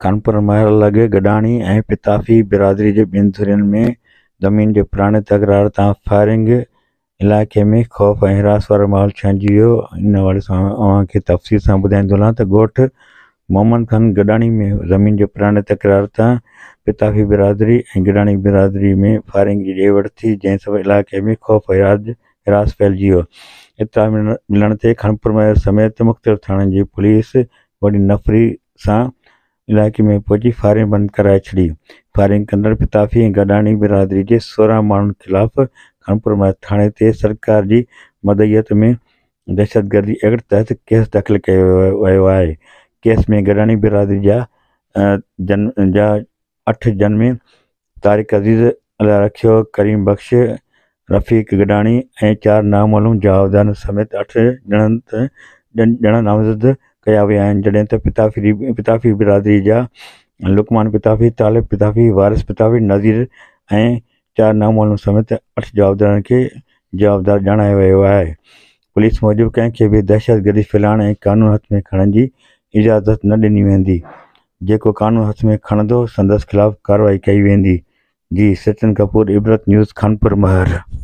कानपुर महल लगे गडानी ऐं पिताफ़ी बिरादरी के बिन धुरियुनि में ज़मीन के पुराने तकरार तां फायरिंग इलाइक़े में ख़ौफ़ ए हिरास वारो माहौल छंजी वियो इन वारे से अव्हांखे तफ़सील सां ॿुधाईंदोला त ॻोठु मोहम्मद ख़ान गॾाणी में ज़मीन के पुराने तकरार तां पिताफ़ी बिरादरी ऐं गडानी बिरादरी में फायरिंग की ॾे वठि थी जंहिं सबबि इलाइक़े में ख़ौफ़ हिराज हिरास फैलिजी वियो इतला मिलण ते खानपुर महल समेत मुख़्तलिफ़ थाणनि की पुलिस वही नफ़री सां इलाक़े में फ़ौजी फायरिंग बंद कराए छॾी फायरिंग कंदड़ पिताफ़ी गडानी बिरादरी के सोरह माण्हुनि खिलाफ़ कानपुर थाने ते सरकार की मदइयत में दहशतगर्दी एक्ट तहत केस दाख़िल कयो वियो केस में गडानी बिरादरी जा जन जा अठ जन तारिक अज़ीज़ अला रखियो करीम बख़्श रफ़ीक गॾाणी ए चार नामालूम जवाबदारनि समेत अठ ॼणनि ॼण नामज़द कया विया आहिनि जॾहिं त पिताफ़री पिताफ़ी बिरादरी जा लुकमान पिताफ़ी तालि पिताफ़ी वारिस पिताफ़ी नज़ीर ऐं चारि नामून समेत अठ जवाबदारनि खे जवाबदार ॼाणायो वियो आहे पुलिस मूजिबि कंहिंखे बि दहशतगर्दी फैलाइण ऐं क़ानून हथ में खणण जी इजाज़त न ॾिनी वेंदी जेको क़ानून हथ में खणंदो संदसि ख़िलाफ़ु कार्रवाई कई वेंदी जी सचिन कपूर इबरत न्यूज़ खानपुर महर